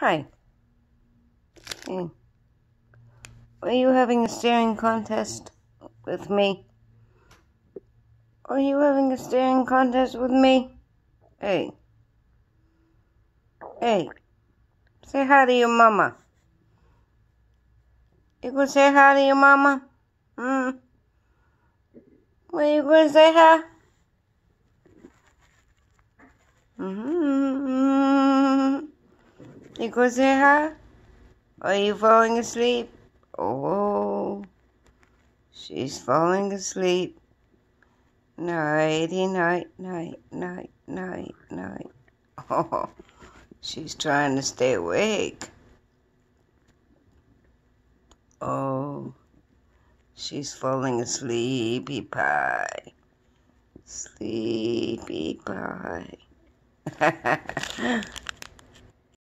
Hi. Hey. Mm. Are you having a staring contest with me? Are you having a staring contest with me? Hey. Hey. Say hi to your mama. You gonna say hi to your mama? Hmm. What are you gonna say hi? Mm-hmm. You go see her? Are you falling asleep? Oh, she's falling asleep. Nighty night, night, night, night, night. Oh, she's trying to stay awake. Oh, she's falling asleepy pie. Sleepy pie.